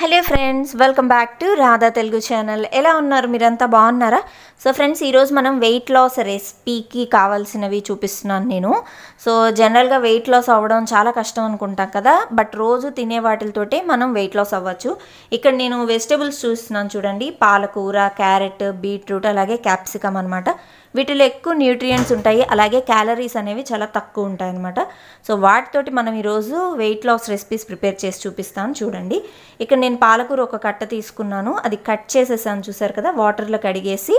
hello friends welcome back to Radha Telugu channel ఎలా ఉన్నారు మీరంతా బాగున్నారా సో ఫ్రెండ్స్ ఈరోజు మనం వెయిట్ లాస్ రెసిపీకి కావాల్సినవి చూపిస్తున్నాను నేను సో జనరల్గా వెయిట్ లాస్ అవ్వడం చాలా కష్టం అనుకుంటాం కదా బట్ రోజు తినే వాటితోటే మనం వెయిట్ లాస్ అవ్వచ్చు ఇక్కడ నేను వెజిటబుల్స్ చూస్తున్నాను చూడండి పాలకూర క్యారెట్ బీట్రూట్ అలాగే క్యాప్సికమ్ అనమాట వీటిలో ఎక్కువ న్యూట్రియంట్స్ ఉంటాయి అలాగే క్యాలరీస్ అనేవి చాలా తక్కువ ఉంటాయి అనమాట సో వాటితోటి మనం ఈరోజు వెయిట్ లాస్ రెసిపీస్ ప్రిపేర్ చేసి చూపిస్తాను చూడండి ఇక్కడ నేను పాలకూర ఒక కట్ట తీసుకున్నాను అది కట్ చేసేసాను చూసారు కదా వాటర్లో కడిగేసి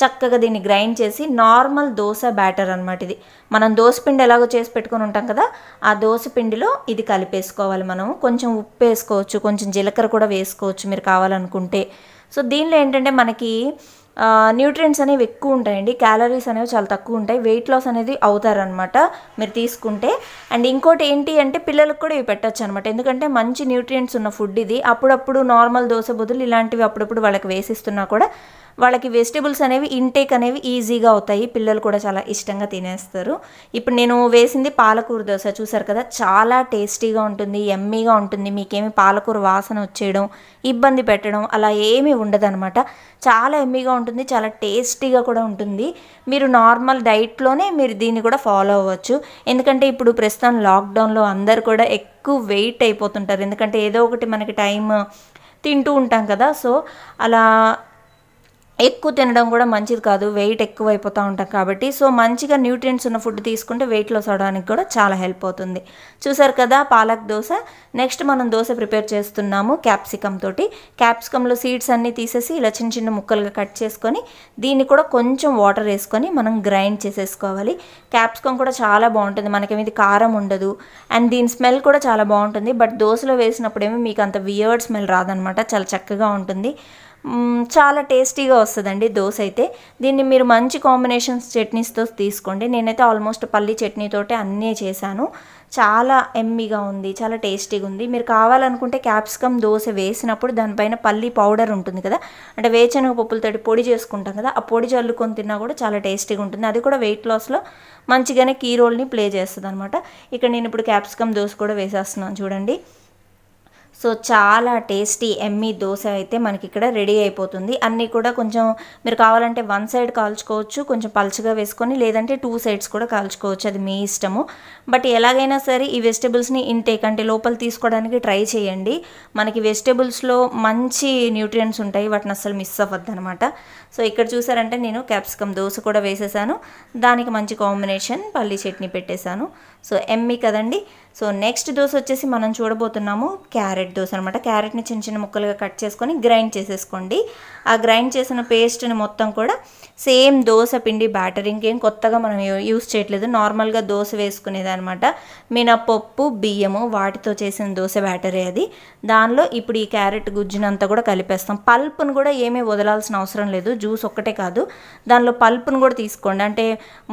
చక్కగా దీన్ని గ్రైండ్ చేసి నార్మల్ దోశ బ్యాటర్ అనమాట ఇది మనం దోశ పిండి ఎలాగో చేసి పెట్టుకొని ఉంటాం కదా ఆ దోశ పిండిలో ఇది కలిపేసుకోవాలి మనం కొంచెం ఉప్పు వేసుకోవచ్చు కొంచెం జీలకర్ర కూడా వేసుకోవచ్చు మీరు కావాలనుకుంటే సో దీనిలో ఏంటంటే మనకి న్యూట్రియంట్స్ అనేవి ఎక్కువ ఉంటాయండి క్యాలరీస్ అనేవి చాలా తక్కువ ఉంటాయి వెయిట్ లాస్ అనేది అవుతారనమాట మీరు తీసుకుంటే అండ్ ఇంకోటి ఏంటి అంటే పిల్లలకు కూడా ఇవి పెట్టచ్చు అనమాట ఎందుకంటే మంచి న్యూట్రియంట్స్ ఉన్న ఫుడ్ ఇది అప్పుడప్పుడు నార్మల్ దోశ బదులు ఇలాంటివి అప్పుడప్పుడు వాళ్ళకి వేసిస్తున్నా కూడా వాళ్ళకి వెజిటేబుల్స్ అనేవి ఇంటేక్ అనేవి ఈజీగా అవుతాయి పిల్లలు కూడా చాలా ఇష్టంగా తినేస్తారు ఇప్పుడు నేను వేసింది పాలకూర దోశ చూసారు కదా చాలా టేస్టీగా ఉంటుంది ఎమ్మీగా ఉంటుంది మీకేమి పాలకూర వాసన వచ్చేయడం ఇబ్బంది పెట్టడం అలా ఏమీ ఉండదనమాట చాలా ఎమ్మీగా ఉంటుంది చాలా టేస్టీగా కూడా ఉంటుంది మీరు నార్మల్ డైట్లోనే మీరు దీన్ని కూడా ఫాలో అవ్వచ్చు ఎందుకంటే ఇప్పుడు ప్రస్తుతం లాక్డౌన్లో అందరు కూడా ఎక్కువ వెయిట్ అయిపోతుంటారు ఎందుకంటే ఏదో ఒకటి మనకి టైం తింటూ ఉంటాం కదా సో అలా ఎక్కువ తినడం కూడా మంచిది కాదు వెయిట్ ఎక్కువ అయిపోతూ ఉంటాం కాబట్టి సో మంచిగా న్యూట్రియంట్స్ ఉన్న ఫుడ్ తీసుకుంటే వెయిట్ లాస్ అవడానికి కూడా చాలా హెల్ప్ అవుతుంది చూసారు కదా పాలక్ దోశ నెక్స్ట్ మనం దోశ ప్రిపేర్ చేస్తున్నాము క్యాప్సికమ్ తోటి క్యాప్సికంలో సీడ్స్ అన్నీ తీసేసి ఇలా చిన్న చిన్న ముక్కలుగా కట్ చేసుకొని దీన్ని కూడా కొంచెం వాటర్ వేసుకొని మనం గ్రైండ్ చేసేసుకోవాలి క్యాప్సికమ్ కూడా చాలా బాగుంటుంది మనకేమిది కారం ఉండదు అండ్ దీని స్మెల్ కూడా చాలా బాగుంటుంది బట్ దోశలో వేసినప్పుడేమో మీకు అంత వియర్డ్ స్మెల్ రాదనమాట చాలా చక్కగా ఉంటుంది చాలా టేస్టీగా వస్తుందండి దోశ అయితే దీన్ని మీరు మంచి కాంబినేషన్స్ చట్నీస్తో తీసుకోండి నేనైతే ఆల్మోస్ట్ పల్లి చట్నీతోటే అన్నీ చేశాను చాలా ఎమ్మిగా ఉంది చాలా టేస్టీగా ఉంది మీరు కావాలనుకుంటే క్యాప్సికమ్ దోశ వేసినప్పుడు దానిపైన పల్లి పౌడర్ ఉంటుంది కదా అంటే వేచనగ పప్పులతోటి పొడి చేసుకుంటాం కదా ఆ పొడి చల్లుకొని తిన్నా కూడా చాలా టేస్టీగా ఉంటుంది అది కూడా వెయిట్ లాస్లో మంచిగానే కీ రోల్ని ప్లే చేస్తుంది అనమాట ఇక్కడ నేను ఇప్పుడు క్యాప్సికమ్ దోశ కూడా వేసేస్తున్నాను చూడండి సో చాలా టేస్టీ ఎమ్మీ దోశ అయితే మనకి ఇక్కడ రెడీ అయిపోతుంది అన్నీ కూడా కొంచెం మీరు కావాలంటే వన్ సైడ్ కాల్చుకోవచ్చు కొంచెం పలుచగా వేసుకొని లేదంటే టూ సైడ్స్ కూడా కాల్చుకోవచ్చు అది మీ ఇష్టము బట్ ఎలాగైనా సరే ఈ వెజిటబుల్స్ని ఇంటేక్ అంటే లోపల తీసుకోవడానికి ట్రై చేయండి మనకి వెజిటబుల్స్లో మంచి న్యూట్రియంట్స్ ఉంటాయి వాటిని అస్సలు మిస్ అవ్వద్దు అనమాట సో ఇక్కడ చూసారంటే నేను క్యాప్సికమ్ దోశ కూడా వేసేసాను దానికి మంచి కాంబినేషన్ పల్లీ చట్నీ పెట్టేశాను సో ఎమ్మీ కదండి సో నెక్స్ట్ దోశ వచ్చేసి మనం చూడబోతున్నాము క్యారెట్ దోశ అనమాట క్యారెట్ని చిన్న చిన్న ముక్కలుగా కట్ చేసుకొని గ్రైండ్ చేసేసుకోండి ఆ గ్రైండ్ చేసిన పేస్ట్ని మొత్తం కూడా సేమ్ దోశ పిండి బ్యాటర్ ఇంకేం కొత్తగా మనం యూస్ చేయట్లేదు నార్మల్గా దోశ వేసుకునేదనమాట మినపప్పు బియ్యము వాటితో చేసిన దోశ బ్యాటరే అది దానిలో ఇప్పుడు ఈ క్యారెట్ గుజ్జునంతా కూడా కలిపేస్తాం పల్పును కూడా ఏమీ వదలాల్సిన అవసరం లేదు జ్యూస్ ఒక్కటే కాదు దానిలో పల్పును కూడా తీసుకోండి అంటే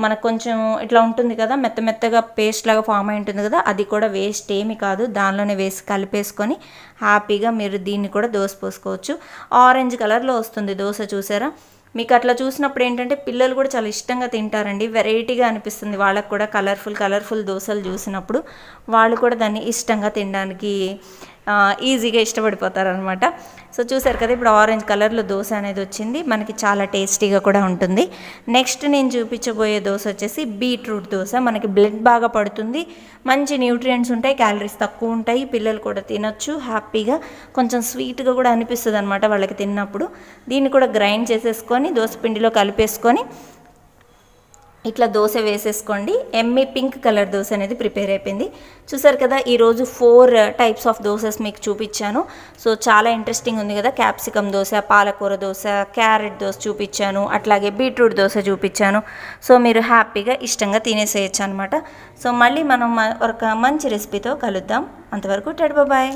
మనకు కొంచెం ఇట్లా ఉంటుంది కదా మెత్త మెత్తగా పేస్ట్ లాగా ఫామ్ అయి ఉంటుంది కదా అది కూడా వేస్ట్ ఏమి కాదు దానిలోనే వేసి కలిపేసుకొని హ్యాపీగా మీరు దీన్ని కూడా దోశ పోసుకోవచ్చు ఆరెంజ్ కలర్లో వస్తుంది దోశ చూసారా మీకు అట్లా చూసినప్పుడు ఏంటంటే పిల్లలు కూడా చాలా ఇష్టంగా తింటారండి వెరైటీగా అనిపిస్తుంది వాళ్ళకు కూడా కలర్ఫుల్ కలర్ఫుల్ దోశలు చూసినప్పుడు వాళ్ళు కూడా దాన్ని ఇష్టంగా తినడానికి ఈజీగా ఇష్టపడిపోతారనమాట సో చూసారు కదా ఇప్పుడు ఆరెంజ్ కలర్లో దోశ అనేది వచ్చింది మనకి చాలా టేస్టీగా కూడా ఉంటుంది నెక్స్ట్ నేను చూపించబోయే దోశ వచ్చేసి బీట్రూట్ దోశ మనకి బ్లడ్ బాగా పడుతుంది మంచి న్యూట్రియంట్స్ ఉంటాయి క్యాలరీస్ తక్కువ ఉంటాయి పిల్లలు కూడా తినొచ్చు హ్యాపీగా కొంచెం స్వీట్గా కూడా అనిపిస్తుంది అనమాట వాళ్ళకి తిన్నప్పుడు దీన్ని కూడా గ్రైండ్ చేసేసుకొని దోశ పిండిలో కలిపేసుకొని ఇట్లా దోశ వేసేసుకోండి ఎమ్మి పింక్ కలర్ దోశ అనేది ప్రిపేర్ అయిపోయింది చూసారు కదా ఈరోజు ఫోర్ టైప్స్ ఆఫ్ దోసెస్ మీకు చూపించాను సో చాలా ఇంట్రెస్టింగ్ ఉంది కదా క్యాప్సికమ్ దోశ పాలకూర దోశ క్యారెట్ దోశ చూపించాను అట్లాగే బీట్రూట్ దోశ చూపించాను సో మీరు హ్యాపీగా ఇష్టంగా తినేసేయచ్చు అనమాట సో మళ్ళీ మనం ఒక మంచి రెసిపీతో కలుద్దాం అంతవరకు టెడ్ బాయ్